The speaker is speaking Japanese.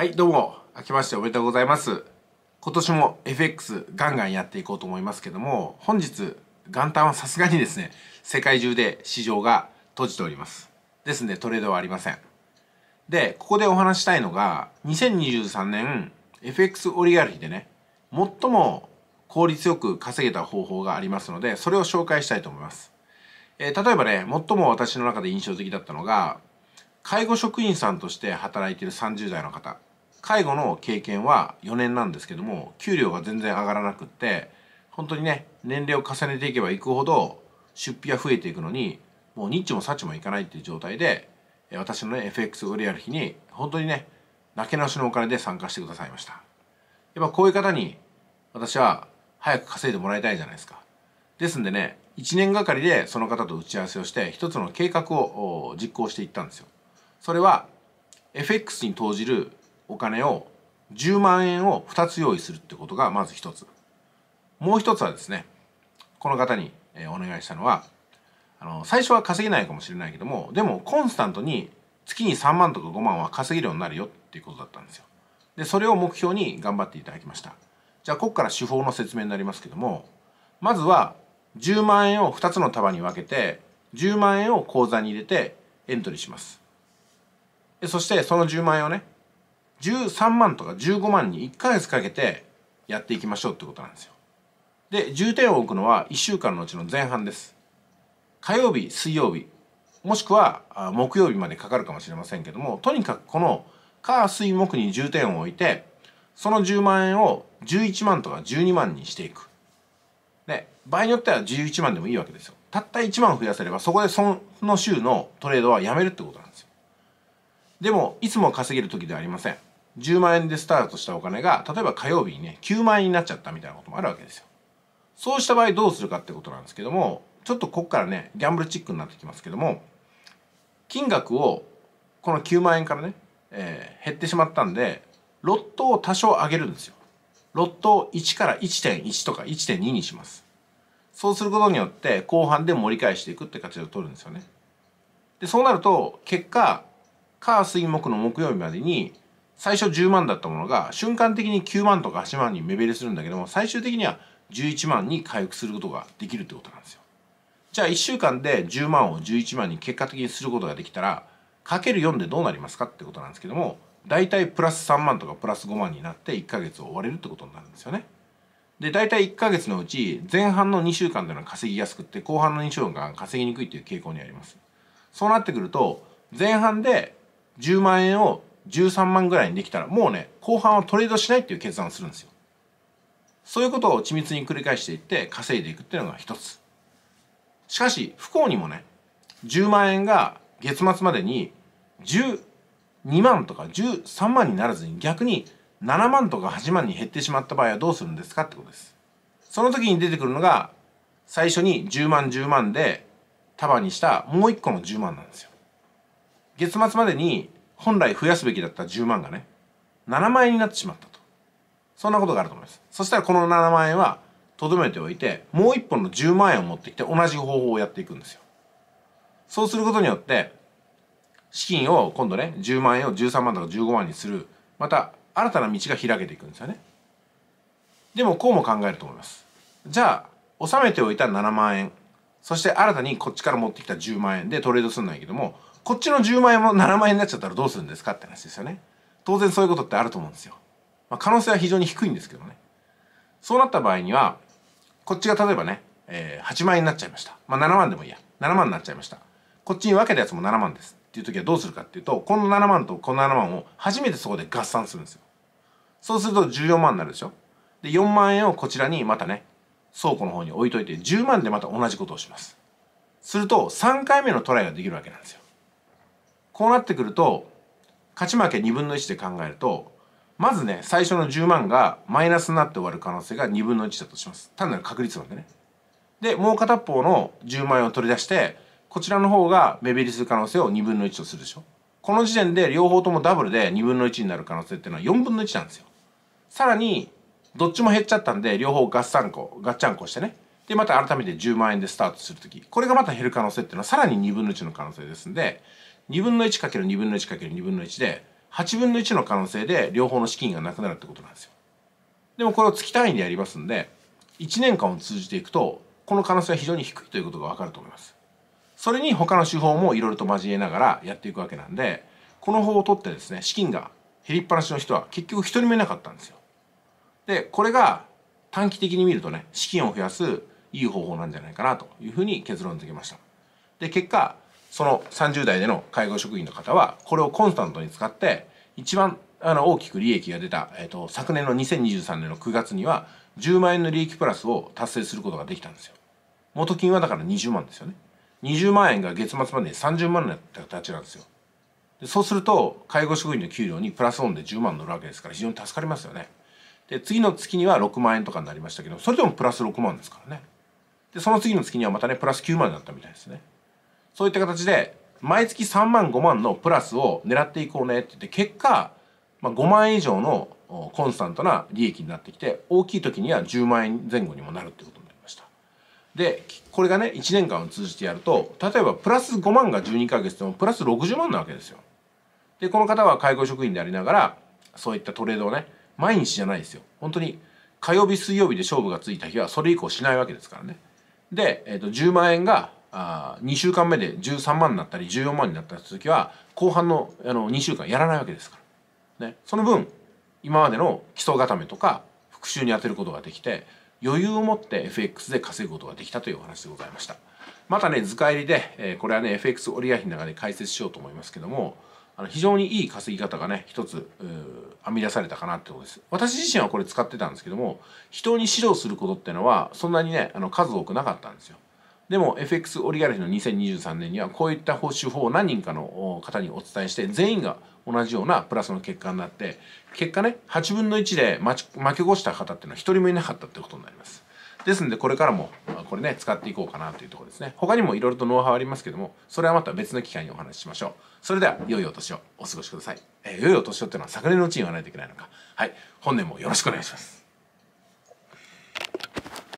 はい、どうも、明けましておめでとうございます。今年も FX ガンガンやっていこうと思いますけども、本日、元旦はさすがにですね、世界中で市場が閉じております。ですので、トレードはありません。で、ここでお話したいのが、2023年 FX オリガルヒでね、最も効率よく稼げた方法がありますので、それを紹介したいと思います。えー、例えばね、最も私の中で印象的だったのが、介護職員さんとして働いている30代の方介護の経験は4年なんですけども給料が全然上がらなくって本当にね年齢を重ねていけばいくほど出費は増えていくのにもうニッチもサチもいかないっていう状態で私のね FX 売り上る日に本当にねなけなしのお金で参加してくださいましたやっぱこういう方に私は早く稼いでもらいたいじゃないですかですんでね1年がかりでその方と打ち合わせをして一つの計画を実行していったんですよそれは FX に投じるお金を10万円を2つ用意するってことがまず一つもう一つはですねこの方にお願いしたのはあの最初は稼げないかもしれないけどもでもコンスタントに月に3万とか5万は稼げるようになるよっていうことだったんですよでそれを目標に頑張っていただきましたじゃあここから手法の説明になりますけどもまずは10万円を2つの束に分けて10万円を口座に入れてエントリーしますでそしてその10万円をね13万とか15万に1ヶ月かけてやっていきましょうってことなんですよ。で、重点を置くのは1週間のうちの前半です。火曜日、水曜日、もしくは木曜日までかかるかもしれませんけども、とにかくこの火、水、木に重点を置いて、その10万円を11万とか12万にしていく。で、場合によっては11万でもいいわけですよ。たった1万増やせれば、そこでその週のトレードはやめるってことなんですよ。でも、いつも稼げる時ではありません。10万円でスタートしたお金が例えば火曜日にね9万円になっちゃったみたいなこともあるわけですよそうした場合どうするかってことなんですけどもちょっとここからねギャンブルチックになってきますけども金額をこの9万円からね、えー、減ってしまったんでロットを多少上げるんですよロットを1から1.1とか1.2にしますそうすることによって後半で盛り返していくって形を取るんですよねでそうなると結果火水木の木曜日までに最初10万だったものが瞬間的に9万とか8万に目減りするんだけども最終的には11万に回復することができるってことなんですよじゃあ1週間で10万を11万に結果的にすることができたらかける4でどうなりますかってことなんですけども大体プラス3万とかプラス5万になって1ヶ月を終われるってことになるんですよねで大体1ヶ月のうち前半の2週間でのは稼ぎやすくって後半の2週間稼ぎにくいという傾向にありますそうなってくると前半で10万円を13万ぐらいにできたらもうね後半はトレードしないっていう決断をするんですよそういうことを緻密に繰り返していって稼いでいくっていうのが一つしかし不幸にもね10万円が月末までに12万とか13万にならずに逆に7万とか8万に減ってしまった場合はどうするんですかってことですその時に出てくるのが最初に10万10万で束にしたもう一個の10万なんですよ月末までに本来増やすべきだった10万がね、7万円になってしまったと。そんなことがあると思います。そしたらこの7万円は、とどめておいて、もう一本の10万円を持ってきて同じ方法をやっていくんですよ。そうすることによって、資金を今度ね、10万円を13万とか15万にする、また新たな道が開けていくんですよね。でもこうも考えると思います。じゃあ、納めておいた7万円、そして新たにこっちから持ってきた10万円でトレードするんだけども、こっちの10万円も7万円になっちゃったらどうするんですかって話ですよね当然そういうことってあると思うんですよ、まあ、可能性は非常に低いんですけどねそうなった場合にはこっちが例えばね、えー、8万円になっちゃいましたまあ7万でもいいや7万になっちゃいましたこっちに分けたやつも7万ですっていう時はどうするかっていうとこの7万とこの7万を初めてそこで合算するんですよそうすると14万になるでしょで4万円をこちらにまたね倉庫の方に置いといて10万でまた同じことをしますすると3回目のトライができるわけなんですよこうなってくると勝ち負け2分の1で考えるとまずね最初の10万がマイナスになって終わる可能性が2分の1だとします単なる確率なんでねでもう片方の10万円を取り出してこちらの方が目減りする可能性を2分の1とするでしょこの時点で両方ともダブルで2分の1になる可能性っていうのは4分の1なんですよさらにどっちも減っちゃったんで両方ガッサンコガッチャンコしてねでまた改めて10万円でスタートする時これがまた減る可能性っていうのはさらに2分の1の可能性ですんで2分の1る2分の1る2分の1で8分の1の可能性で両方の資金がなくなるってことなんですよ。でもこれを月単位でやりますんで1年間を通じていくとこの可能性は非常に低いということが分かると思います。それに他の手法もいろいろと交えながらやっていくわけなんでこの方を取ってですね資金が減りっぱなしの人は結局1人もいなかったんですよ。でこれが短期的に見るとね資金を増やすいい方法なんじゃないかなというふうに結論づけました。で結果その30代での介護職員の方はこれをコンスタントに使って一番あの大きく利益が出た、えーと、昨年の2023年の9月には10万円の利益プラスを達成することができたんですよ。元金はだから20万ですよね。20万円が月末までに30万にだった形なんですよ。でそうすると介護職員の給料にプラスオンで10万乗るわけですから非常に助かりますよね。で次の月には6万円とかになりましたけどそれでもプラス6万ですからね。でその次の月にはまたねプラス9万になったみたいですね。そういった形で毎月3万5万のプラスを狙っていこうねって言って結果、まあ、5万円以上のコンスタントな利益になってきて大きい時には10万円前後にもなるってことになりましたでこれがね1年間を通じてやると例えばプラス5万が12ヶ月でもプラス60万なわけですよでこの方は介護職員でありながらそういったトレードをね毎日じゃないですよ本当に火曜日水曜日で勝負がついた日はそれ以降しないわけですからねで、えー、と10万円があ2週間目で13万になったり14万になった時は後半のあの2週間やらないわけですから、ね、その分今までの基礎固めとか復習に充てることができて余裕を持って FX で稼ぐことができたというお話でございましたまたね図解入りで、えー、これはね FX 折り合いの中で解説しようと思いますけどもあの非常にいい稼ぎ方がね一つ編み出されたかなってことです私自身はこれ使ってたんですけども人に指導することっていうのはそんなにねあの数多くなかったんですよでも FX オリガルヒの2023年にはこういった報酬法を何人かの方にお伝えして全員が同じようなプラスの結果になって結果ね8分の1で負け越した方っていうのは1人もいなかったってことになります。ですのでこれからもこれね使っていこうかなというところですね他にもいろいろとノウハウありますけどもそれはまた別の機会にお話ししましょうそれでは良いお年をお過ごしください、えー、良いお年をっていうのは昨年のうちに言わないといけないのかはい本年もよろしくお願いします